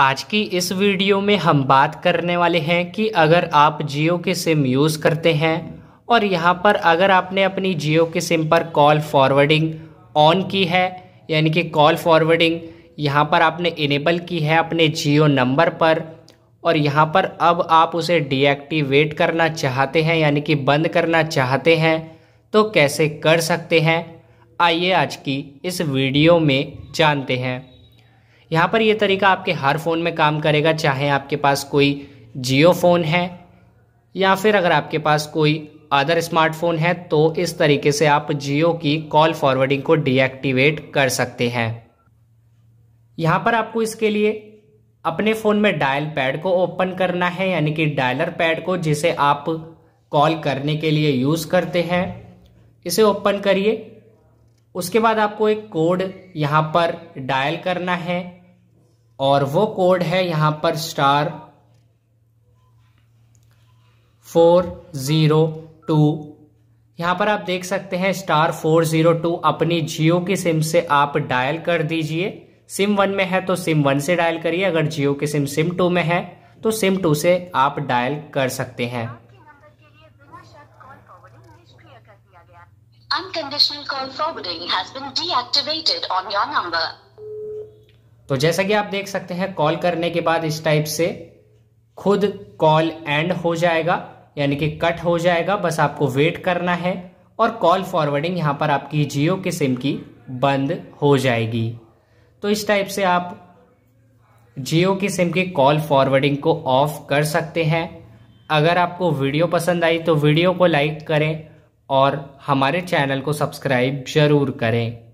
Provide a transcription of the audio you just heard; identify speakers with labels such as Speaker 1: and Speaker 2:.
Speaker 1: आज की इस वीडियो में हम बात करने वाले हैं कि अगर आप जियो के सिम यूज़ करते हैं और यहाँ पर अगर आपने अपनी जियो के सिम पर कॉल फॉरवर्डिंग ऑन की है यानी कि कॉल फॉरवर्डिंग यहाँ पर आपने इनेबल की है अपने जियो नंबर पर और यहाँ पर अब आप उसे डीएक्टिवेट करना चाहते हैं यानी कि बंद करना चाहते हैं तो कैसे कर सकते हैं आइए आज की इस वीडियो में जानते हैं यहाँ पर ये तरीका आपके हर फ़ोन में काम करेगा चाहे आपके पास कोई जियो फ़ोन है या फिर अगर आपके पास कोई अदर स्मार्टफोन है तो इस तरीके से आप जियो की कॉल फॉरवर्डिंग को डीएक्टिवेट कर सकते हैं यहाँ पर आपको इसके लिए अपने फ़ोन में डायल पैड को ओपन करना है यानी कि डायलर पैड को जिसे आप कॉल करने के लिए यूज़ करते हैं इसे ओपन करिए उसके बाद आपको एक कोड यहाँ पर डायल करना है और वो कोड है यहाँ पर स्टार फोर ज़ीरो टू यहां पर आप देख सकते हैं स्टार फोर ज़ीरो टू अपनी जियो की सिम से आप डायल कर दीजिए सिम वन में है तो सिम वन से डायल करिए अगर जियो की सिम सिम टू में है तो सिम टू से आप डायल कर सकते हैं unconditional call forwarding has been deactivated on your number तो जैसा कि आप देख सकते हैं कॉल करने के बाद इस टाइप से खुद कॉल एंड हो जाएगा यानी कि कट हो जाएगा बस आपको वेट करना है और कॉल फॉरवर्डिंग यहाँ पर आपकी जियो के सिम की बंद हो जाएगी तो इस टाइप से आप जियो की सिम की कॉल फॉरवर्डिंग को ऑफ कर सकते हैं अगर आपको वीडियो पसंद आई तो वीडियो को लाइक करें और हमारे चैनल को सब्सक्राइब जरूर करें